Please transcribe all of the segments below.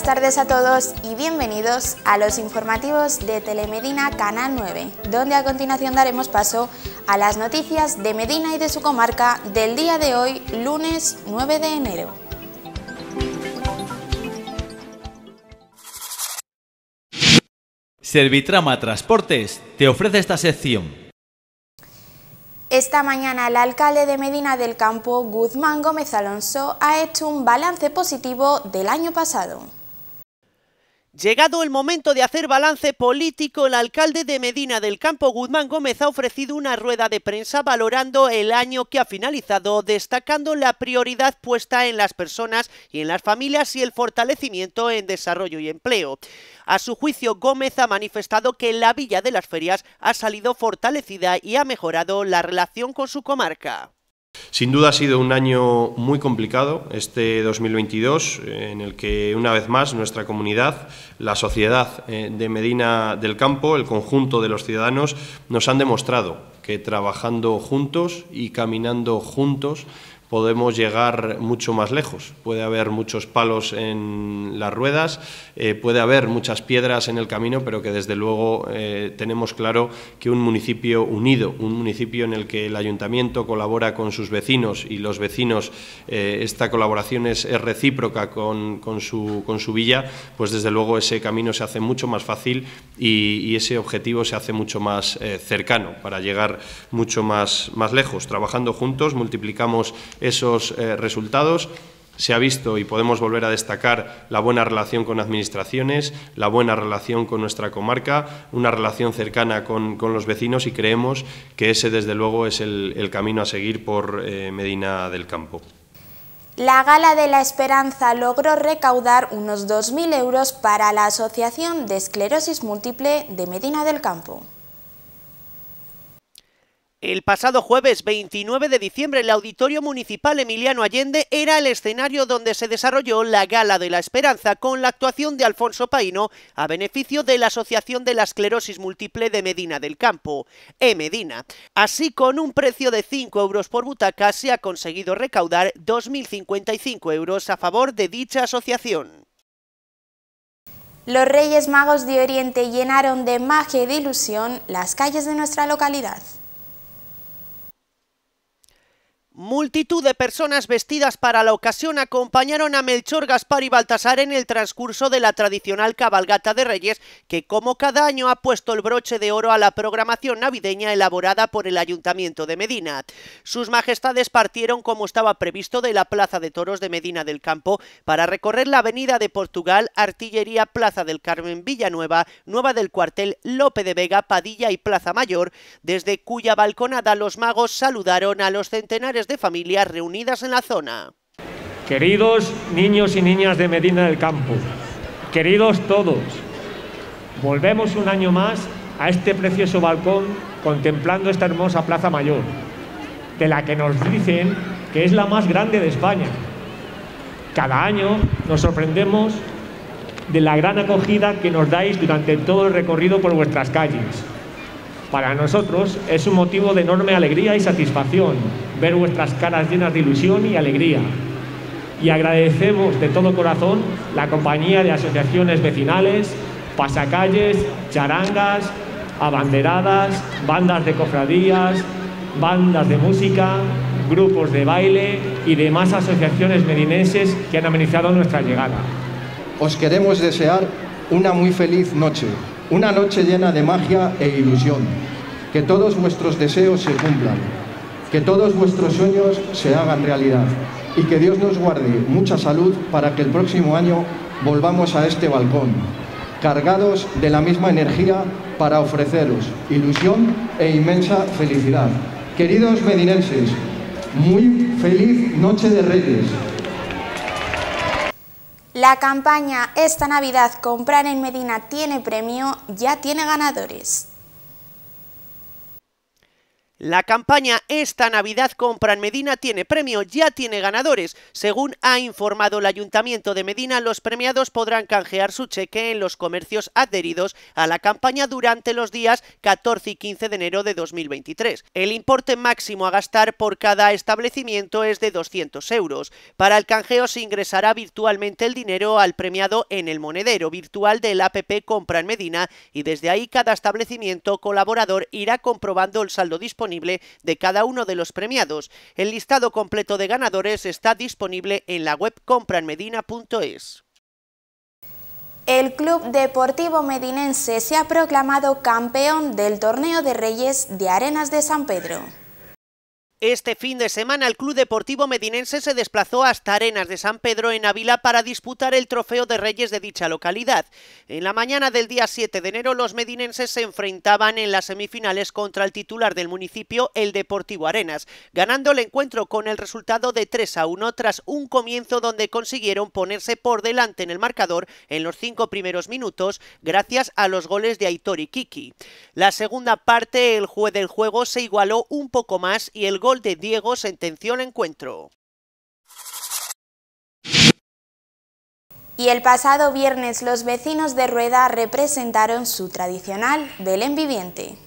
buenas tardes a todos y bienvenidos a los informativos de Telemedina Canal 9, donde a continuación daremos paso a las noticias de Medina y de su comarca del día de hoy, lunes 9 de enero. Servitrama Transportes te ofrece esta sección. Esta mañana el alcalde de Medina del Campo, Guzmán Gómez Alonso, ha hecho un balance positivo del año pasado. Llegado el momento de hacer balance político, el alcalde de Medina del Campo, Guzmán Gómez, ha ofrecido una rueda de prensa valorando el año que ha finalizado, destacando la prioridad puesta en las personas y en las familias y el fortalecimiento en desarrollo y empleo. A su juicio, Gómez ha manifestado que la Villa de las Ferias ha salido fortalecida y ha mejorado la relación con su comarca. Sin duda ha sido un año muy complicado, este 2022, eh, en el que una vez más nuestra comunidad, la sociedad eh, de Medina del Campo, el conjunto de los ciudadanos, nos han demostrado que trabajando juntos y caminando juntos podemos llegar mucho más lejos. Puede haber muchos palos en las ruedas, eh, puede haber muchas piedras en el camino, pero que desde luego eh, tenemos claro que un municipio unido, un municipio en el que el ayuntamiento colabora con sus vecinos y los vecinos, eh, esta colaboración es, recíproca con, su, con, su, villa, pues desde luego ese camino se hace mucho más fácil y, ese objetivo se hace mucho más cercano para llegar mucho más, más lejos. Trabajando juntos multiplicamos esos eh, resultados. Se ha visto y podemos volver a destacar la buena relación con administraciones, la buena relación con nuestra comarca, una relación cercana con, los vecinos y creemos que ese, desde luego, es el, camino a seguir por eh, Medina del Campo. La Gala de la Esperanza logró recaudar unos 2.000 euros para la Asociación de Esclerosis Múltiple de Medina del Campo. El pasado jueves 29 de diciembre, el Auditorio Municipal Emiliano Allende era el escenario donde se desarrolló la Gala de la Esperanza con la actuación de Alfonso Paino a beneficio de la Asociación de la Esclerosis Múltiple de Medina del Campo, E Medina. Así, con un precio de 5 euros por butaca, se ha conseguido recaudar 2.055 euros a favor de dicha asociación. Los Reyes Magos de Oriente llenaron de magia y de ilusión las calles de nuestra localidad. Multitud de personas vestidas para la ocasión acompañaron a Melchor, Gaspar y Baltasar en el transcurso de la tradicional cabalgata de Reyes, que como cada año ha puesto el broche de oro a la programación navideña elaborada por el Ayuntamiento de Medina. Sus majestades partieron como estaba previsto de la Plaza de Toros de Medina del Campo para recorrer la Avenida de Portugal, Artillería, Plaza del Carmen, Villanueva, Nueva del Cuartel, Lope de Vega, Padilla y Plaza Mayor, desde cuya balconada los magos saludaron a los centenares de familias reunidas en la zona. Queridos niños y niñas de Medina del Campo, queridos todos, volvemos un año más a este precioso balcón contemplando esta hermosa Plaza Mayor, de la que nos dicen que es la más grande de España. Cada año nos sorprendemos de la gran acogida que nos dais durante todo el recorrido por vuestras calles. Para nosotros es un motivo de enorme alegría y satisfacción ver vuestras caras llenas de ilusión y alegría. Y agradecemos de todo corazón la compañía de asociaciones vecinales, pasacalles, charangas, abanderadas, bandas de cofradías, bandas de música, grupos de baile y demás asociaciones medinenses que han amenizado nuestra llegada. Os queremos desear una muy feliz noche, una noche llena de magia e ilusión. Que todos nuestros deseos se cumplan. Que todos vuestros sueños se hagan realidad y que Dios nos guarde mucha salud para que el próximo año volvamos a este balcón, cargados de la misma energía para ofreceros ilusión e inmensa felicidad. Queridos medinenses, muy feliz Noche de Reyes. La campaña Esta Navidad comprar en Medina tiene premio ya tiene ganadores. La campaña Esta Navidad compra en Medina tiene premio, ya tiene ganadores. Según ha informado el Ayuntamiento de Medina, los premiados podrán canjear su cheque en los comercios adheridos a la campaña durante los días 14 y 15 de enero de 2023. El importe máximo a gastar por cada establecimiento es de 200 euros. Para el canjeo se ingresará virtualmente el dinero al premiado en el monedero virtual del APP Compra en Medina y desde ahí cada establecimiento colaborador irá comprobando el saldo disponible de cada uno de los premiados. El listado completo de ganadores está disponible en la web compranmedina.es. El Club Deportivo Medinense se ha proclamado campeón del Torneo de Reyes de Arenas de San Pedro. Este fin de semana el Club Deportivo Medinense se desplazó hasta Arenas de San Pedro en Ávila para disputar el Trofeo de Reyes de dicha localidad. En la mañana del día 7 de enero los medinenses se enfrentaban en las semifinales contra el titular del municipio, el Deportivo Arenas, ganando el encuentro con el resultado de 3 a 1 tras un comienzo donde consiguieron ponerse por delante en el marcador en los cinco primeros minutos gracias a los goles de Aitor y Kiki. La segunda parte, el juez del juego se igualó un poco más y el de Diego sentenció el encuentro. Y el pasado viernes los vecinos de Rueda representaron su tradicional Belén Viviente.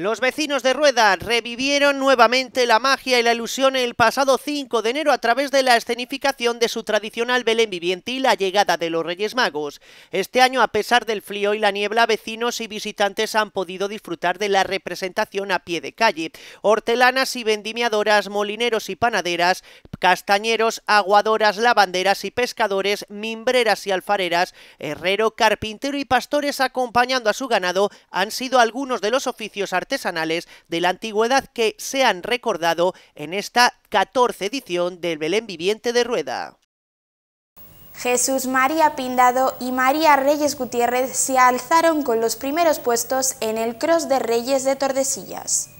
Los vecinos de Rueda revivieron nuevamente la magia y la ilusión el pasado 5 de enero a través de la escenificación de su tradicional Belén viviente y la llegada de los Reyes Magos. Este año, a pesar del frío y la niebla, vecinos y visitantes han podido disfrutar de la representación a pie de calle. Hortelanas y vendimiadoras, molineros y panaderas, castañeros, aguadoras, lavanderas y pescadores, mimbreras y alfareras, herrero, carpintero y pastores acompañando a su ganado han sido algunos de los oficios artesanales artesanales de la antigüedad que se han recordado en esta 14 edición del Belén Viviente de Rueda. Jesús María Pindado y María Reyes Gutiérrez se alzaron con los primeros puestos en el Cross de Reyes de Tordesillas.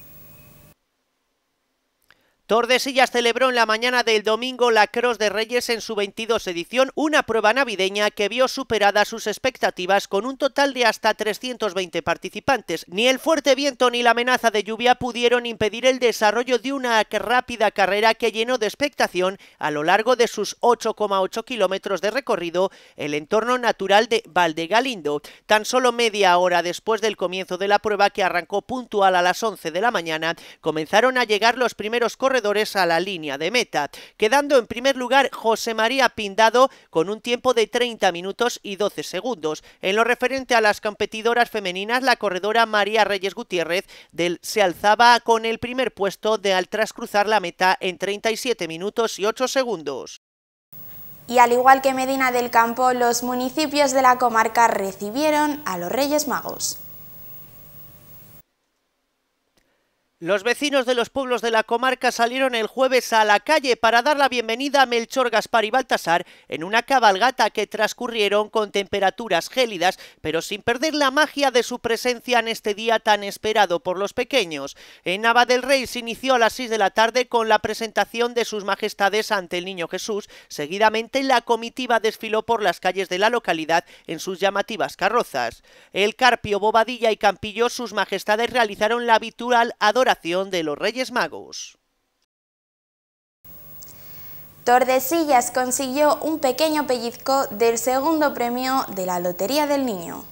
Tordesillas celebró en la mañana del domingo la Cross de Reyes en su 22 edición, una prueba navideña que vio superadas sus expectativas con un total de hasta 320 participantes. Ni el fuerte viento ni la amenaza de lluvia pudieron impedir el desarrollo de una rápida carrera que llenó de expectación a lo largo de sus 8,8 kilómetros de recorrido el entorno natural de Valdegalindo. Tan solo media hora después del comienzo de la prueba que arrancó puntual a las 11 de la mañana, comenzaron a llegar los primeros corredores a la línea de meta, quedando en primer lugar José María Pindado con un tiempo de 30 minutos y 12 segundos. En lo referente a las competidoras femeninas, la corredora María Reyes Gutiérrez del se alzaba con el primer puesto de al tras cruzar la meta en 37 minutos y 8 segundos y al igual que Medina del Campo, los municipios de la comarca recibieron a los Reyes Magos. Los vecinos de los pueblos de la comarca salieron el jueves a la calle para dar la bienvenida a Melchor Gaspar y Baltasar en una cabalgata que transcurrieron con temperaturas gélidas, pero sin perder la magia de su presencia en este día tan esperado por los pequeños. En Nava del Rey se inició a las 6 de la tarde con la presentación de sus majestades ante el Niño Jesús, seguidamente la comitiva desfiló por las calles de la localidad en sus llamativas carrozas. El Carpio, Bobadilla y Campillo, sus majestades realizaron la habitual adoración de los Reyes Magos. Tordesillas consiguió un pequeño pellizco del segundo premio de la Lotería del Niño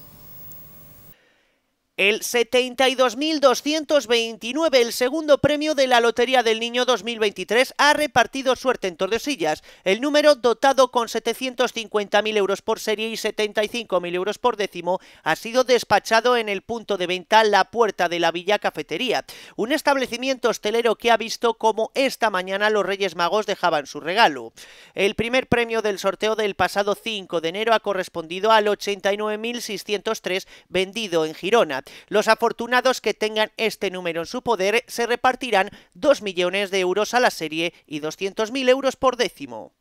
el 72.229, el segundo premio de la Lotería del Niño 2023, ha repartido suerte en Tordesillas. El número dotado con 750.000 euros por serie y 75.000 euros por décimo ha sido despachado en el punto de venta La Puerta de la Villa Cafetería, un establecimiento hostelero que ha visto como esta mañana los Reyes Magos dejaban su regalo. El primer premio del sorteo del pasado 5 de enero ha correspondido al 89.603 vendido en Girona. Los afortunados que tengan este número en su poder se repartirán 2 millones de euros a la serie y 200.000 euros por décimo.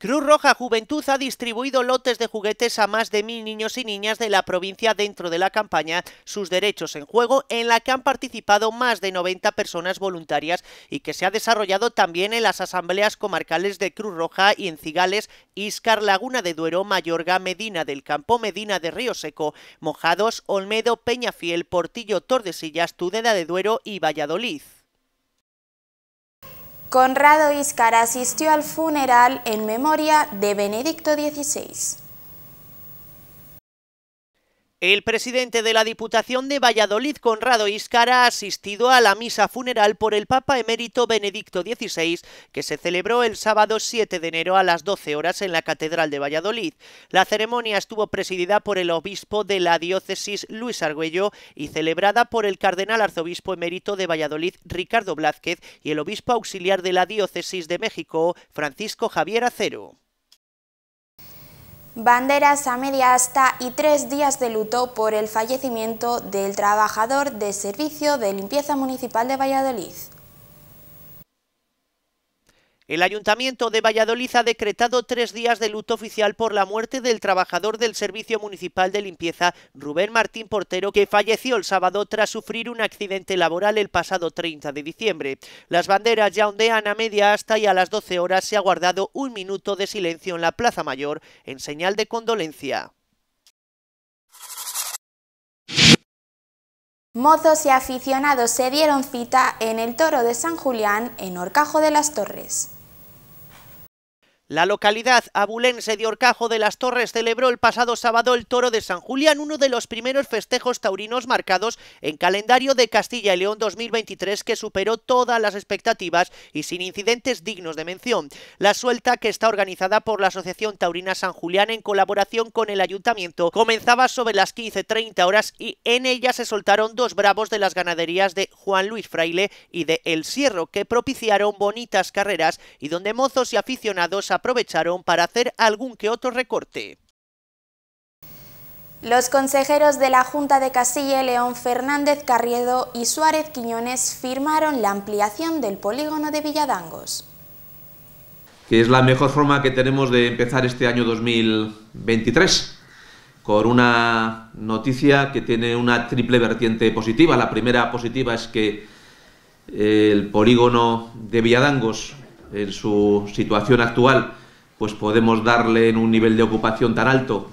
Cruz Roja Juventud ha distribuido lotes de juguetes a más de mil niños y niñas de la provincia dentro de la campaña Sus Derechos en Juego, en la que han participado más de 90 personas voluntarias y que se ha desarrollado también en las asambleas comarcales de Cruz Roja y en Cigales, Iscar, Laguna de Duero, Mayorga, Medina del Campo, Medina de Río Seco, Mojados, Olmedo, Peñafiel, Portillo, Tordesillas, Tudela de Duero y Valladolid. Conrado Iscar asistió al funeral en memoria de Benedicto XVI. El presidente de la Diputación de Valladolid, Conrado Iscara, ha asistido a la misa funeral por el Papa emérito Benedicto XVI, que se celebró el sábado 7 de enero a las 12 horas en la Catedral de Valladolid. La ceremonia estuvo presidida por el obispo de la diócesis Luis Argüello y celebrada por el cardenal arzobispo emérito de Valladolid, Ricardo Blázquez, y el obispo auxiliar de la diócesis de México, Francisco Javier Acero. Banderas a media asta y tres días de luto por el fallecimiento del trabajador de servicio de limpieza municipal de Valladolid. El Ayuntamiento de Valladolid ha decretado tres días de luto oficial por la muerte del trabajador del Servicio Municipal de Limpieza, Rubén Martín Portero, que falleció el sábado tras sufrir un accidente laboral el pasado 30 de diciembre. Las banderas ya ondean a media hasta y a las 12 horas se ha guardado un minuto de silencio en la Plaza Mayor en señal de condolencia. Mozos y aficionados se dieron cita en el Toro de San Julián, en Horcajo de las Torres. La localidad abulense de Orcajo de las Torres celebró el pasado sábado el Toro de San Julián, uno de los primeros festejos taurinos marcados en calendario de Castilla y León 2023 que superó todas las expectativas y sin incidentes dignos de mención. La suelta, que está organizada por la Asociación Taurina San Julián en colaboración con el Ayuntamiento, comenzaba sobre las 15.30 horas y en ella se soltaron dos bravos de las ganaderías de Juan Luis Fraile y de El Sierro, que propiciaron bonitas carreras y donde mozos y aficionados aprovecharon para hacer algún que otro recorte. Los consejeros de la Junta de Castilla y León, Fernández Carriedo y Suárez Quiñones, firmaron la ampliación del polígono de Villadangos. Que es la mejor forma que tenemos de empezar este año 2023, con una noticia que tiene una triple vertiente positiva. La primera positiva es que el polígono de Villadangos en su situación actual, pues podemos darle en un nivel de ocupación tan alto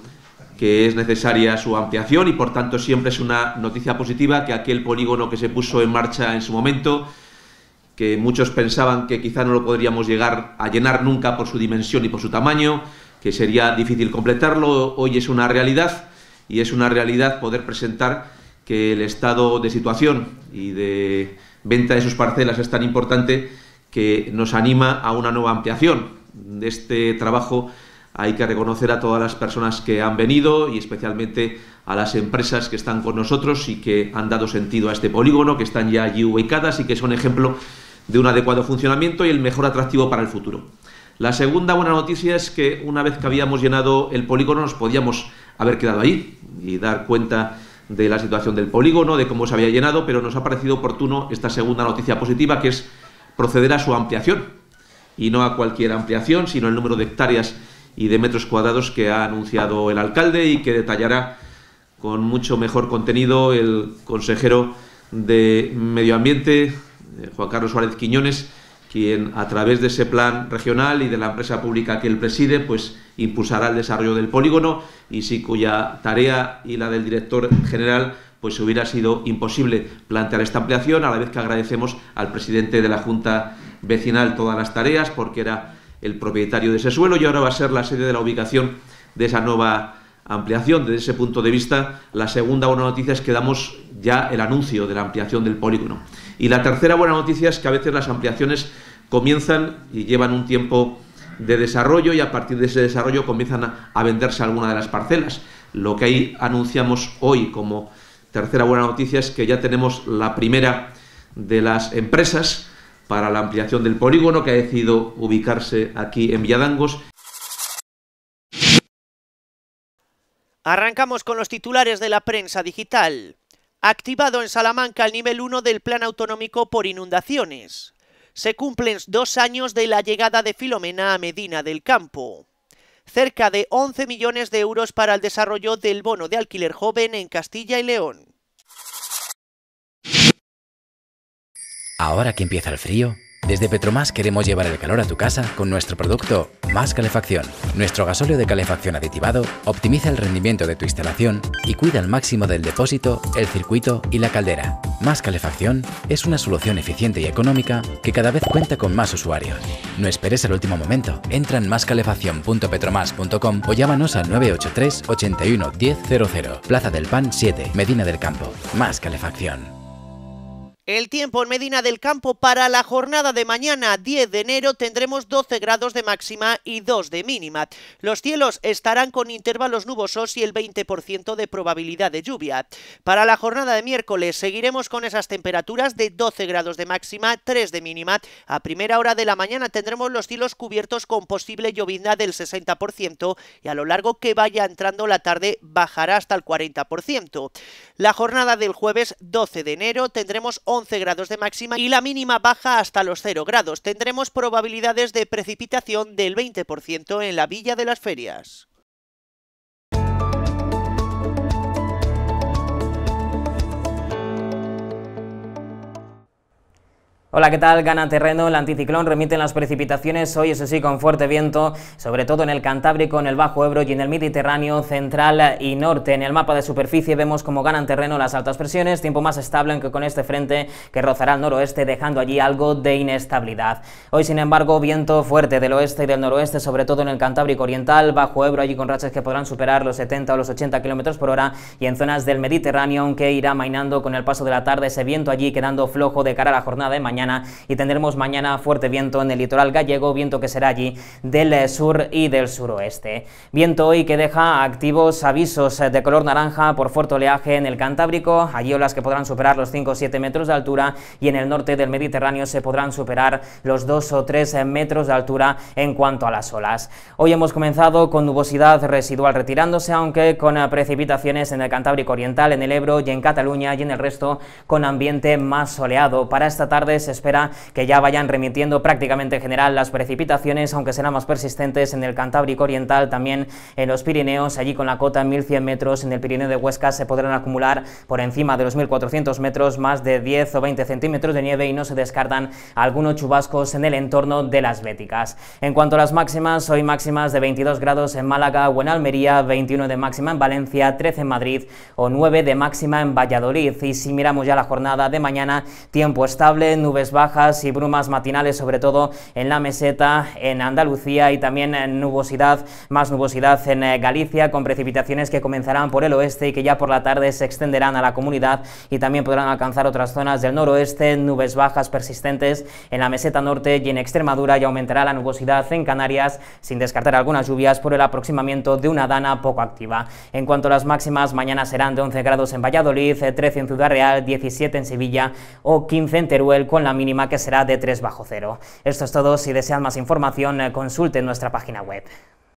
que es necesaria su ampliación y por tanto siempre es una noticia positiva que aquel polígono que se puso en marcha en su momento, que muchos pensaban que quizá no lo podríamos llegar a llenar nunca por su dimensión y por su tamaño, que sería difícil completarlo, hoy es una realidad y es una realidad poder presentar que el estado de situación y de venta de sus parcelas es tan importante que nos anima a una nueva ampliación de este trabajo hay que reconocer a todas las personas que han venido y especialmente a las empresas que están con nosotros y que han dado sentido a este polígono, que están ya allí ubicadas y que son ejemplo de un adecuado funcionamiento y el mejor atractivo para el futuro. La segunda buena noticia es que una vez que habíamos llenado el polígono nos podíamos haber quedado ahí y dar cuenta de la situación del polígono, de cómo se había llenado, pero nos ha parecido oportuno esta segunda noticia positiva que es proceder a su ampliación, y no a cualquier ampliación, sino el número de hectáreas y de metros cuadrados que ha anunciado el alcalde y que detallará con mucho mejor contenido el consejero de Medio Ambiente, eh, Juan Carlos Suárez Quiñones, quien a través de ese plan regional y de la empresa pública que él preside, pues impulsará el desarrollo del polígono y si cuya tarea y la del director general pues hubiera sido imposible plantear esta ampliación, a la vez que agradecemos al presidente de la Junta Vecinal todas las tareas, porque era el propietario de ese suelo y ahora va a ser la sede de la ubicación de esa nueva ampliación. Desde ese punto de vista, la segunda buena noticia es que damos ya el anuncio de la ampliación del polígono. Y la tercera buena noticia es que a veces las ampliaciones comienzan y llevan un tiempo de desarrollo y a partir de ese desarrollo comienzan a, venderse alguna de las parcelas. Lo que ahí anunciamos hoy como tercera buena noticia es que ya tenemos la primera de las empresas para la ampliación del polígono que ha decidido ubicarse aquí en Villadangos. Arrancamos con los titulares de la prensa digital. Activado en Salamanca el nivel 1 del plan autonómico por inundaciones. Se cumplen dos años de la llegada de Filomena a Medina del Campo cerca de 11 millones de euros para el desarrollo del bono de alquiler joven en Castilla y León. Ahora que empieza el frío, desde Petromás queremos llevar el calor a tu casa con nuestro producto Más Calefacción. Nuestro gasóleo de calefacción aditivado optimiza el rendimiento de tu instalación y cuida al máximo del depósito, el circuito y la caldera. Más Calefacción es una solución eficiente y económica que cada vez cuenta con más usuarios. No esperes el último momento. Entra en máscalefacción.petromas.com o llámanos al 983 81 Plaza del Pan 7, Medina del Campo. Más Calefacción. El tiempo en Medina del Campo para la jornada de mañana 10 de enero tendremos 12 grados de máxima y 2 de mínima. Los cielos estarán con intervalos nubosos y el 20% de probabilidad de lluvia. Para la jornada de miércoles seguiremos con esas temperaturas de 12 grados de máxima, 3 de mínima. A primera hora de la mañana tendremos los cielos cubiertos con posible llovizna del 60% y a lo largo que vaya entrando la tarde bajará hasta el 40%. La jornada del jueves 12 de enero tendremos 11 grados de máxima y la mínima baja hasta los 0 grados. Tendremos probabilidades de precipitación del 20% en la Villa de las Ferias. Hola, ¿qué tal? Gana terreno, el anticiclón remite las precipitaciones hoy, eso sí, con fuerte viento, sobre todo en el Cantábrico, en el Bajo Ebro y en el Mediterráneo central y norte. En el mapa de superficie vemos cómo ganan terreno las altas presiones, tiempo más estable aunque con este frente que rozará al noroeste, dejando allí algo de inestabilidad. Hoy, sin embargo, viento fuerte del oeste y del noroeste, sobre todo en el Cantábrico oriental, Bajo Ebro, allí con rachas que podrán superar los 70 o los 80 km por hora y en zonas del Mediterráneo, aunque irá mainando con el paso de la tarde ese viento allí quedando flojo de cara a la jornada de mañana y tendremos mañana fuerte viento en el litoral gallego, viento que será allí del eh, sur y del suroeste. Viento hoy que deja activos avisos eh, de color naranja por fuerte oleaje en el Cantábrico, allí olas que podrán superar los 5 o 7 metros de altura y en el norte del Mediterráneo se podrán superar los 2 o 3 eh, metros de altura en cuanto a las olas. Hoy hemos comenzado con nubosidad residual retirándose, aunque con precipitaciones en el Cantábrico Oriental, en el Ebro y en Cataluña y en el resto con ambiente más soleado. Para esta tarde se se espera que ya vayan remitiendo prácticamente en general las precipitaciones, aunque serán más persistentes en el Cantábrico Oriental, también en los Pirineos, allí con la cota en 1.100 metros, en el Pirineo de Huesca se podrán acumular por encima de los 1.400 metros más de 10 o 20 centímetros de nieve y no se descartan algunos chubascos en el entorno de las Béticas. En cuanto a las máximas, hoy máximas de 22 grados en Málaga o en Almería, 21 de máxima en Valencia, 13 en Madrid o 9 de máxima en Valladolid. Y si miramos ya la jornada de mañana, tiempo estable, nubes nubes bajas y brumas matinales, sobre todo en la meseta, en Andalucía y también en nubosidad, más nubosidad en eh, Galicia, con precipitaciones que comenzarán por el oeste y que ya por la tarde se extenderán a la comunidad y también podrán alcanzar otras zonas del noroeste, nubes bajas persistentes en la meseta norte y en Extremadura y aumentará la nubosidad en Canarias, sin descartar algunas lluvias por el aproximamiento de una dana poco activa. En cuanto a las máximas, mañana serán de 11 grados en Valladolid, 13 eh, en Ciudad Real, 17 en Sevilla o 15 en Teruel, con mínima que será de 3 bajo cero. Esto es todo, si desean más información eh, consulten nuestra página web.